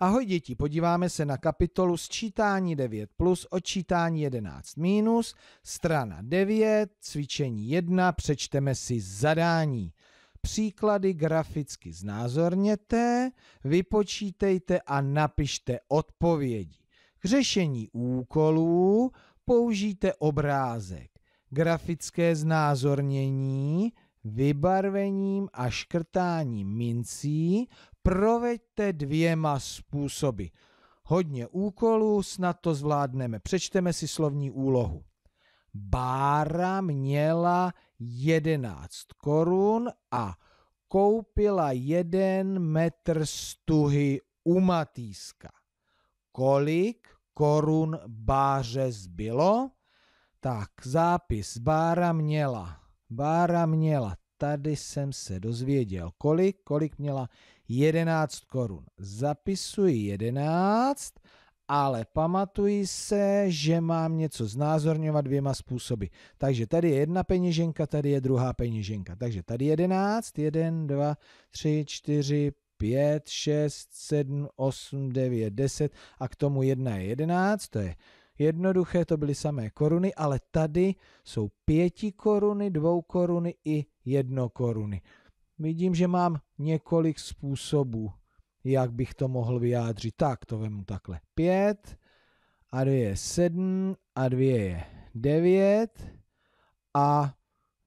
Ahoj děti, podíváme se na kapitolu sčítání 9 plus, odčítání 11 minus, strana 9, cvičení 1, přečteme si zadání. Příklady graficky znázorněte, vypočítejte a napište odpovědi. K řešení úkolů použijte obrázek. Grafické znázornění vybarvením a škrtáním mincí proveďte dvěma způsoby. Hodně úkolů, snad to zvládneme. Přečteme si slovní úlohu. Bára měla 11 korun a koupila jeden metr stuhy u Matýska. Kolik korun báře zbylo? Tak, zápis. Bára měla. Bára měla. Tady jsem se dozvěděl. Kolik? Kolik měla? 11 korun. Zapisuji 11, ale pamatuji se, že mám něco znázorňovat dvěma způsoby. Takže tady je jedna peněženka, tady je druhá peněženka. Takže tady 11, 1, 2, 3, 4, 5, 6, 7, 8, 9, 10 a k tomu 1 je 11, to je jednoduché, to byly samé koruny, ale tady jsou pěti koruny, dvou koruny i jedno koruny vidím, že mám několik způsobů, jak bych to mohl vyjádřit. Tak, to vemu takhle. 5 a 2 je 7 a 2 je 9 a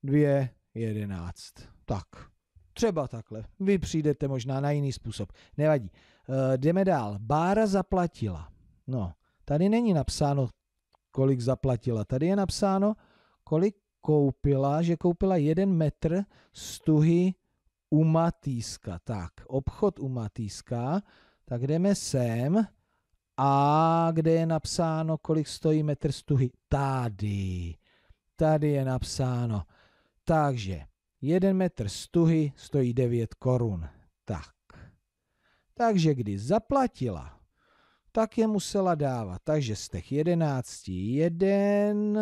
2 11. Tak, třeba takhle. Vy přijdete možná na jiný způsob. Nevadí. E, jdeme dál. Bára zaplatila. No, tady není napsáno, kolik zaplatila. Tady je napsáno, kolik koupila, že koupila jeden metr stuhy u Matýska. Tak, obchod u Matýska. Tak jdeme sem. A kde je napsáno, kolik stojí metr stuhy? Tady. Tady je napsáno. Takže jeden metr stuhy stojí 9 korun. Tak. Takže když zaplatila, tak je musela dávat. Takže z těch jedenácti, jeden...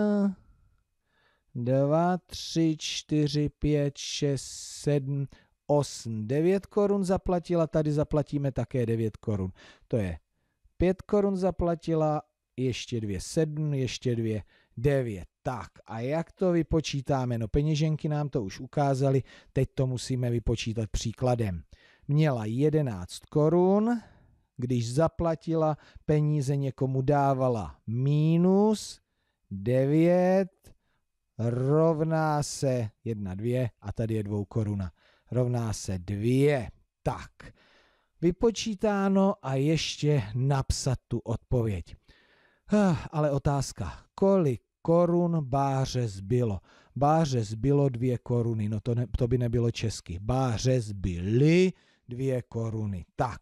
2, 3, 4, 5, 6, 7, 8, 9 korun zaplatila, tady zaplatíme také 9 korun. To je 5 korun zaplatila, ještě 2, 7, ještě 2, 9. Tak a jak to vypočítáme? No peněženky nám to už ukázaly, teď to musíme vypočítat příkladem. Měla 11 korun, když zaplatila, peníze někomu dávala minus 9 rovná se 1, 2 a tady je 2 koruna rovná se 2. Tak, vypočítáno a ještě napsat tu odpověď. Ale otázka, kolik korun báře zbylo? Báře zbylo dvě koruny, no to, ne, to by nebylo česky. Báře zbyly dvě koruny. Tak,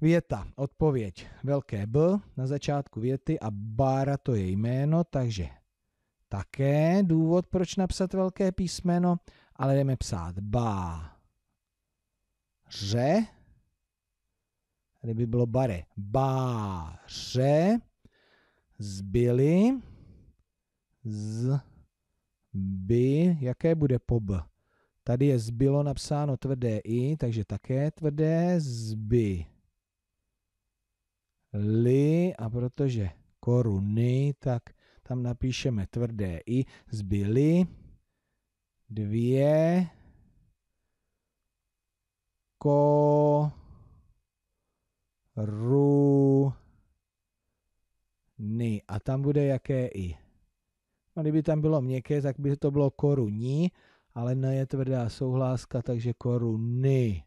věta, odpověď, velké B na začátku věty a bára to je jméno, takže také důvod, proč napsat velké písmeno, ale jdeme psát ba, že. tady by bylo bare, ba, že zbyly, z, by, jaké bude po b? Tady je zbylo napsáno tvrdé i, takže také tvrdé zby. Li a protože koruny, tak tam napíšeme tvrdé i, zbyly dvě ko ru ni. A tam bude jaké i? No kdyby tam bylo měkké, tak by to bylo koruní, ale ne, je tvrdá souhláska, takže koruny.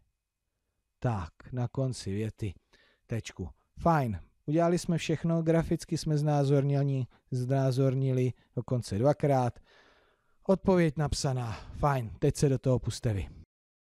Tak, na konci věty. Tečku. Fajn. Udělali jsme všechno, graficky jsme znázornili, znázornili dokonce dvakrát. Odpověď napsaná. Fajn, teď se do toho puste vy.